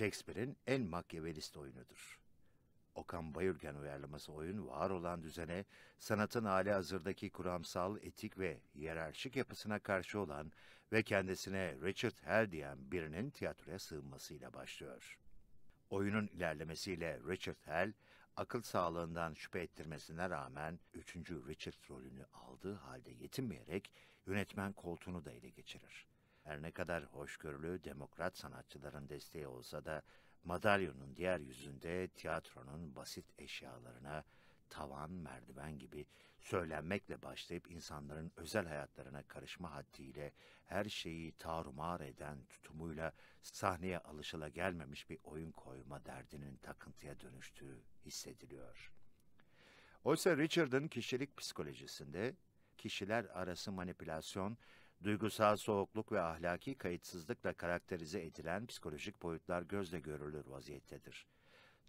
Shakespeare'in en makyavelist oyunudur. Okan Bayülgen uyarlaması oyun var olan düzene, sanatın hali hazırdaki kuramsal, etik ve hiyerarşik yapısına karşı olan ve kendisine Richard Hell diyen birinin tiyatroya sığınmasıyla başlıyor. Oyunun ilerlemesiyle Richard Hell, akıl sağlığından şüphe ettirmesine rağmen 3. Richard rolünü aldığı halde yetinmeyerek yönetmen koltuğunu da ele geçirir. Her ne kadar hoşgörülü demokrat sanatçıların desteği olsa da madalyonun diğer yüzünde tiyatronun basit eşyalarına tavan, merdiven gibi söylenmekle başlayıp insanların özel hayatlarına karışma haddiyle her şeyi tarumar eden tutumuyla sahneye alışıla gelmemiş bir oyun koyma derdinin takıntıya dönüştüğü hissediliyor. Oysa Richard'ın kişilik psikolojisinde kişiler arası manipülasyon Duygusal soğukluk ve ahlaki kayıtsızlıkla karakterize edilen psikolojik boyutlar gözle görülür vaziyettedir.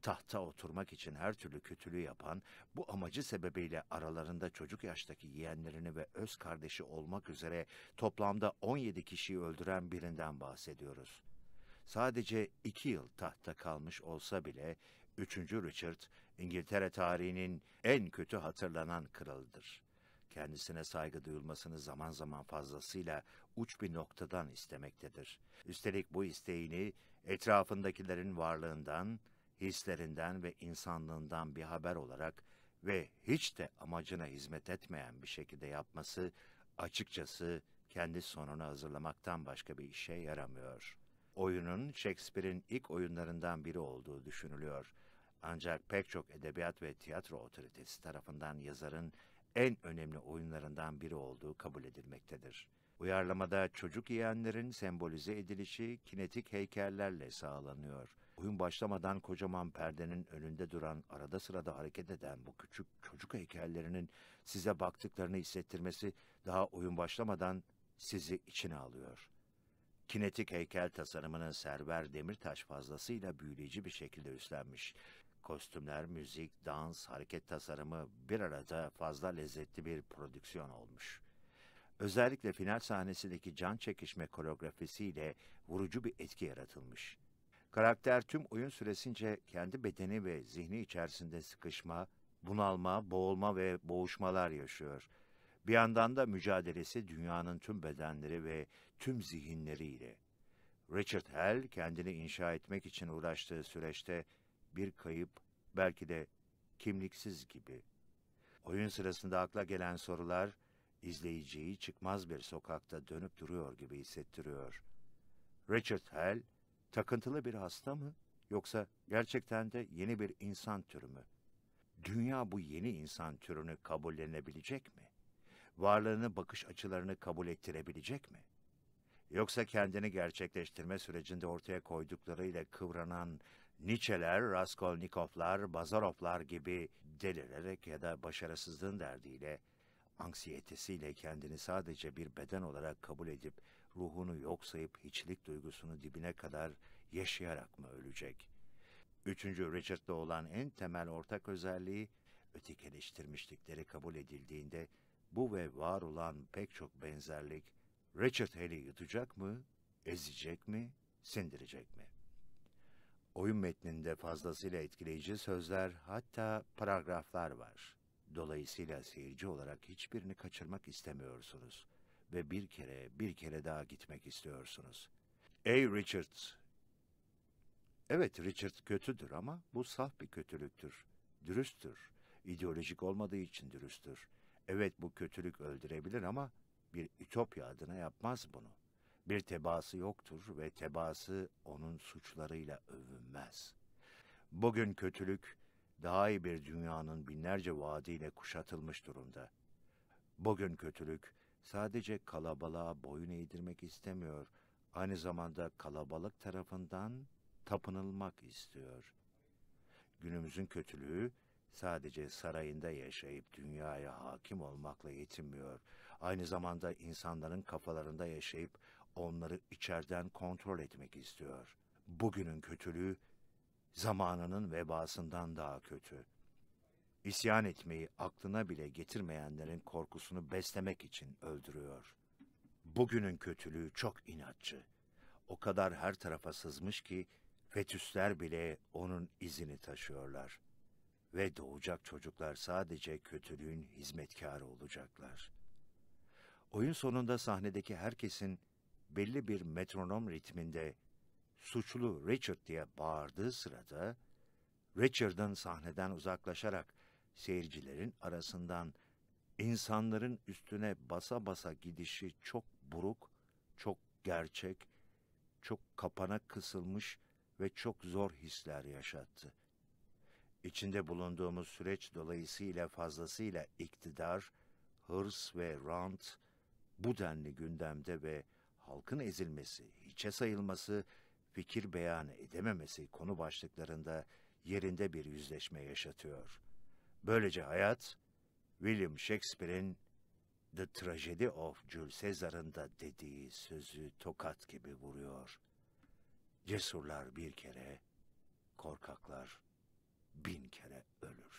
Tahta oturmak için her türlü kötülüğü yapan, bu amacı sebebiyle aralarında çocuk yaştaki yeğenlerini ve öz kardeşi olmak üzere toplamda 17 kişiyi öldüren birinden bahsediyoruz. Sadece iki yıl tahta kalmış olsa bile 3. Richard, İngiltere tarihinin en kötü hatırlanan kralıdır kendisine saygı duyulmasını zaman zaman fazlasıyla uç bir noktadan istemektedir. Üstelik bu isteğini etrafındakilerin varlığından, hislerinden ve insanlığından bir haber olarak ve hiç de amacına hizmet etmeyen bir şekilde yapması açıkçası kendi sonunu hazırlamaktan başka bir işe yaramıyor. Oyunun Shakespeare'in ilk oyunlarından biri olduğu düşünülüyor. Ancak pek çok edebiyat ve tiyatro otoritesi tarafından yazarın en önemli oyunlarından biri olduğu kabul edilmektedir. Uyarlamada çocuk yiyenlerin sembolize edilişi kinetik heykellerle sağlanıyor. Oyun başlamadan kocaman perdenin önünde duran, arada sırada hareket eden bu küçük çocuk heykellerinin size baktıklarını hissettirmesi daha oyun başlamadan sizi içine alıyor. Kinetik heykel tasarımını Server Demirtaş fazlasıyla büyüleyici bir şekilde üstlenmiş. Kostümler, müzik, dans, hareket tasarımı bir arada fazla lezzetli bir prodüksiyon olmuş. Özellikle final sahnesindeki can çekişme koreografisiyle vurucu bir etki yaratılmış. Karakter tüm oyun süresince kendi bedeni ve zihni içerisinde sıkışma, bunalma, boğulma ve boğuşmalar yaşıyor. Bir yandan da mücadelesi dünyanın tüm bedenleri ve tüm zihinleriyle. Richard Hell kendini inşa etmek için uğraştığı süreçte bir kayıp, belki de kimliksiz gibi. Oyun sırasında akla gelen sorular, izleyiciyi çıkmaz bir sokakta dönüp duruyor gibi hissettiriyor. Richard Hell, takıntılı bir hasta mı yoksa gerçekten de yeni bir insan türü mü? Dünya bu yeni insan türünü kabullenebilecek mi? Varlığını bakış açılarını kabul ettirebilecek mi? Yoksa kendini gerçekleştirme sürecinde ortaya koyduklarıyla kıvranan Nietzsche'ler, Raskolnikovlar, Bazarovlar gibi delirerek ya da başarısızlığın derdiyle, anksiyetesiyle kendini sadece bir beden olarak kabul edip, ruhunu yok sayıp hiçlik duygusunu dibine kadar yaşayarak mı ölecek? Üçüncü Richard'da olan en temel ortak özelliği, ötekeleştirmişlikleri kabul edildiğinde bu ve var olan pek çok benzerlik, Richard Hale'i yutacak mı, ezecek mi, sindirecek mi?'' Oyun metninde fazlasıyla etkileyici sözler hatta paragraflar var. Dolayısıyla seyirci olarak hiçbirini kaçırmak istemiyorsunuz ve bir kere bir kere daha gitmek istiyorsunuz. Ey Richard! Evet Richard kötüdür ama bu saf bir kötülüktür. Dürüsttür. İdeolojik olmadığı için dürüsttür. Evet bu kötülük öldürebilir ama bir ütopya adına yapmaz bunu. Bir tebası yoktur ve tebası onun suçlarıyla övünmez. Bugün kötülük daha iyi bir dünyanın binlerce vaadiyle kuşatılmış durumda. Bugün kötülük sadece kalabalığa boyun eğdirmek istemiyor, aynı zamanda kalabalık tarafından tapınılmak istiyor. Günümüzün kötülüğü sadece sarayında yaşayıp dünyaya hakim olmakla yetinmiyor. Aynı zamanda insanların kafalarında yaşayıp onları içerden kontrol etmek istiyor. Bugünün kötülüğü zamanının vebasından daha kötü. İsyan etmeyi aklına bile getirmeyenlerin korkusunu beslemek için öldürüyor. Bugünün kötülüğü çok inatçı. O kadar her tarafa sızmış ki fetüsler bile onun izini taşıyorlar. Ve doğacak çocuklar sadece kötülüğün hizmetkarı olacaklar. Oyun sonunda sahnedeki herkesin belli bir metronom ritminde suçlu Richard diye bağırdığı sırada Richard'ın sahneden uzaklaşarak seyircilerin arasından insanların üstüne basa basa gidişi çok buruk, çok gerçek, çok kapana kısılmış ve çok zor hisler yaşattı. İçinde bulunduğumuz süreç dolayısıyla fazlasıyla iktidar, hırs ve rant bu denli gündemde ve halkın ezilmesi, hiçe sayılması, fikir beyan edememesi konu başlıklarında yerinde bir yüzleşme yaşatıyor. Böylece hayat, William Shakespeare'in The Tragedy of Jules Caesar'ın da dediği sözü tokat gibi vuruyor. Cesurlar bir kere, korkaklar bin kere ölür.